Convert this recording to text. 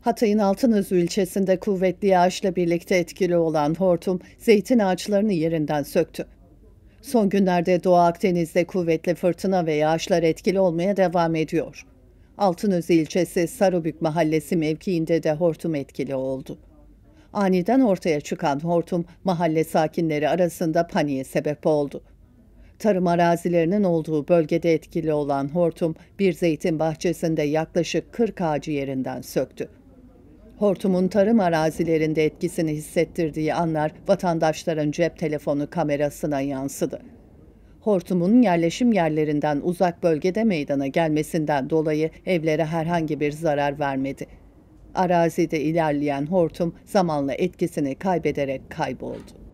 Hatay'ın Altınözü ilçesinde kuvvetli yağışla birlikte etkili olan hortum zeytin ağaçlarını yerinden söktü. Son günlerde Doğu Akdeniz'de kuvvetli fırtına ve yağışlar etkili olmaya devam ediyor. Altınözü ilçesi Sarıbük mahallesi mevkiinde de hortum etkili oldu. Aniden ortaya çıkan hortum mahalle sakinleri arasında paniğe sebep oldu. Tarım arazilerinin olduğu bölgede etkili olan hortum bir zeytin bahçesinde yaklaşık 40 ağacı yerinden söktü. Hortumun tarım arazilerinde etkisini hissettirdiği anlar vatandaşların cep telefonu kamerasına yansıdı. Hortumun yerleşim yerlerinden uzak bölgede meydana gelmesinden dolayı evlere herhangi bir zarar vermedi. Arazide ilerleyen hortum zamanla etkisini kaybederek kayboldu.